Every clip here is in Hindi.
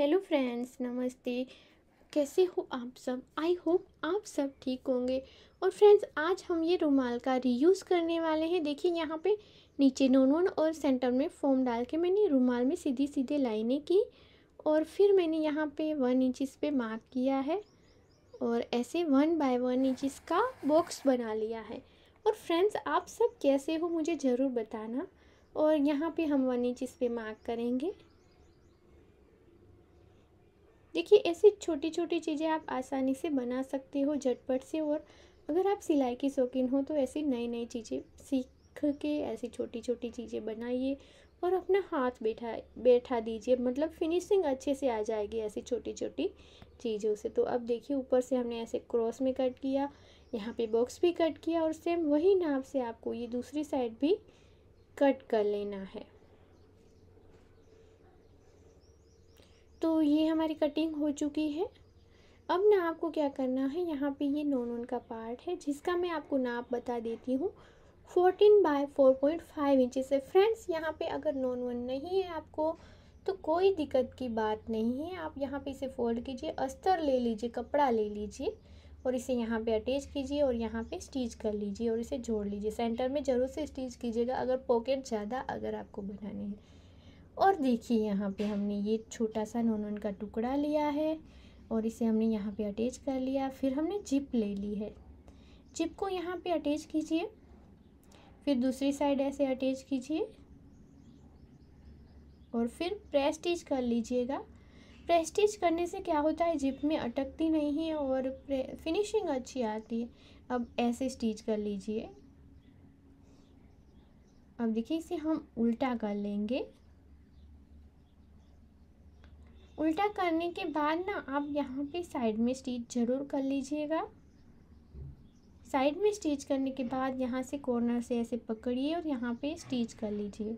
हेलो फ्रेंड्स नमस्ते कैसे हो आप सब आई होप आप सब ठीक होंगे और फ्रेंड्स आज हम ये रुमाल का रीयूज़ करने वाले हैं देखिए यहाँ पे नीचे नोनोन और सेंटर में फोम डाल के मैंने रुमाल में सीधी सीधे लाइनें की और फिर मैंने यहाँ पे वन इंचिस पे मार्क किया है और ऐसे वन बाय वन इंचिस का बॉक्स बना लिया है और फ्रेंड्स आप सब कैसे हो मुझे ज़रूर बताना और यहाँ पे हम वन इंचिस पे मार्क करेंगे देखिए ऐसी छोटी छोटी चीज़ें आप आसानी से बना सकते हो झटपट से और अगर आप सिलाई की शौकीन हो तो ऐसी नई नई चीज़ें सीख के ऐसी छोटी छोटी चीज़ें बनाइए और अपना हाथ बैठा बैठा दीजिए मतलब फिनिशिंग अच्छे से आ जाएगी ऐसी छोटी छोटी चीज़ों से तो अब देखिए ऊपर से हमने ऐसे क्रॉस में कट किया यहाँ पे बॉक्स भी कट किया और सेम वही नाप से आपको ये दूसरी साइड भी कट कर लेना है तो ये हमारी कटिंग हो चुकी है अब ना आपको क्या करना है यहाँ पे ये नॉन ऊन का पार्ट है जिसका मैं आपको नाप बता देती हूँ fourteen by four point five inches है फ्रेंड्स यहाँ पे अगर नॉन वन नहीं है आपको तो कोई दिक्कत की बात नहीं है आप यहाँ पे इसे फोल्ड कीजिए अस्तर ले लीजिए कपड़ा ले लीजिए और इसे यहाँ पे अटैच कीजिए और यहाँ पे स्टिच कर लीजिए और इसे जोड़ लीजिए सेंटर में ज़रूर से स्टिच कीजिएगा अगर पॉकेट ज़्यादा अगर आपको बनानी है और देखिए यहाँ पे हमने ये छोटा सा नोनन का टुकड़ा लिया है और इसे हमने यहाँ पे अटैच कर लिया फिर हमने जिप ले ली है जिप को यहाँ पे अटैच कीजिए फिर दूसरी साइड ऐसे अटैच कीजिए और फिर प्रेस स्टिच कर लीजिएगा प्रेस स्टिच करने से क्या होता है जिप में अटकती नहीं है और फिनिशिंग अच्छी आती है अब ऐसे स्टिच कर लीजिए अब देखिए इसे हम उल्टा कर लेंगे उल्टा करने के बाद ना आप यहाँ पे साइड में स्टिच ज़रूर कर लीजिएगा साइड में स्टिच करने के बाद यहाँ से कॉर्नर से ऐसे पकड़िए और यहाँ पे स्टिच कर लीजिए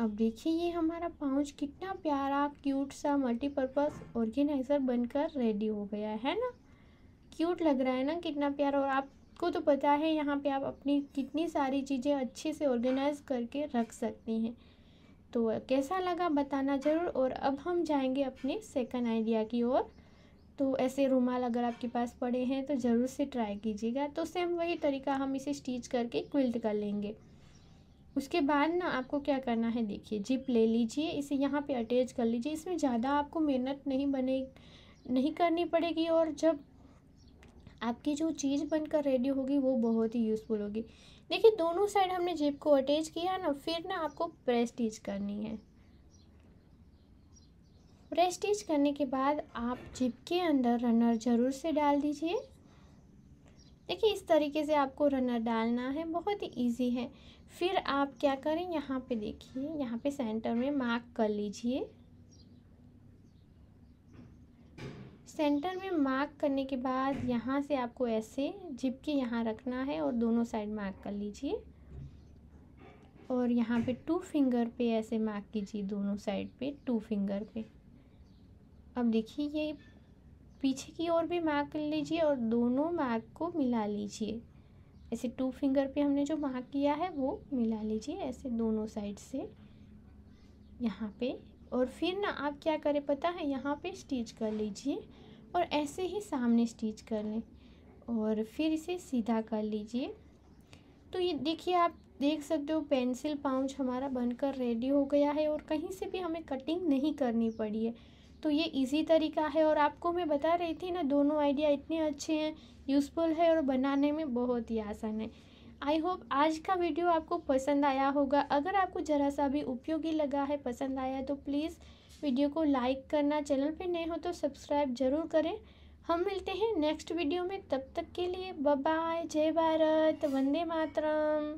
अब देखिए ये हमारा पाउच कितना प्यारा क्यूट सा मल्टीपर्पज़ ऑर्गेनाइज़र बनकर रेडी हो गया है ना क्यूट लग रहा है ना कितना प्यारा और आपको तो पता है यहाँ पे आप अपनी कितनी सारी चीज़ें अच्छे से ऑर्गेनाइज़ करके रख सकती हैं तो कैसा लगा बताना ज़रूर और अब हम जाएंगे अपने सेकंड आइडिया की ओर तो ऐसे रुमाल अगर आपके पास पड़े हैं तो ज़रूर से ट्राई कीजिएगा तो सेम वही तरीका हम इसे स्टिच करके क्विल्ट कर लेंगे उसके बाद ना आपको क्या करना है देखिए जिप ले लीजिए इसे यहाँ पे अटैच कर लीजिए इसमें ज़्यादा आपको मेहनत नहीं बने नहीं करनी पड़ेगी और जब आपकी जो चीज़ बनकर रेडी होगी वो बहुत ही यूज़फुल होगी देखिए दोनों साइड हमने जेब को अटैच किया ना फिर ना आपको प्रेस करनी है प्रेस करने के बाद आप जिप के अंदर रनर ज़रूर से डाल दीजिए देखिए इस तरीके से आपको रनर डालना है बहुत ही ईजी है फिर आप क्या करें यहाँ पे देखिए यहाँ पे सेंटर में मार्क कर लीजिए सेंटर में मार्क करने के बाद यहाँ से आपको ऐसे जिप के यहाँ रखना है और दोनों साइड मार्क कर लीजिए और यहाँ पे टू फिंगर पे ऐसे मार्क कीजिए दोनों साइड पे टू फिंगर पे अब देखिए ये पीछे की ओर भी मार्क कर लीजिए और दोनों मार्क को मिला लीजिए ऐसे टू फिंगर पे हमने जो मार्क किया है वो मिला लीजिए ऐसे दोनों साइड से यहाँ पे और फिर ना आप क्या करें पता है यहाँ पे स्टिच कर लीजिए और ऐसे ही सामने स्टिच कर लें और फिर इसे सीधा कर लीजिए तो ये देखिए आप देख सकते हो पेंसिल पाउच हमारा बनकर रेडी हो गया है और कहीं से भी हमें कटिंग नहीं करनी पड़ी है तो ये इजी तरीका है और आपको मैं बता रही थी ना दोनों आइडिया इतने अच्छे हैं यूज़फुल है और बनाने में बहुत ही आसान है आई होप आज का वीडियो आपको पसंद आया होगा अगर आपको ज़रा सा भी उपयोगी लगा है पसंद आया तो प्लीज़ वीडियो को लाइक करना चैनल पर नए हो तो सब्सक्राइब जरूर करें हम मिलते हैं नेक्स्ट वीडियो में तब तक के लिए बाय जय भारत वंदे मातरम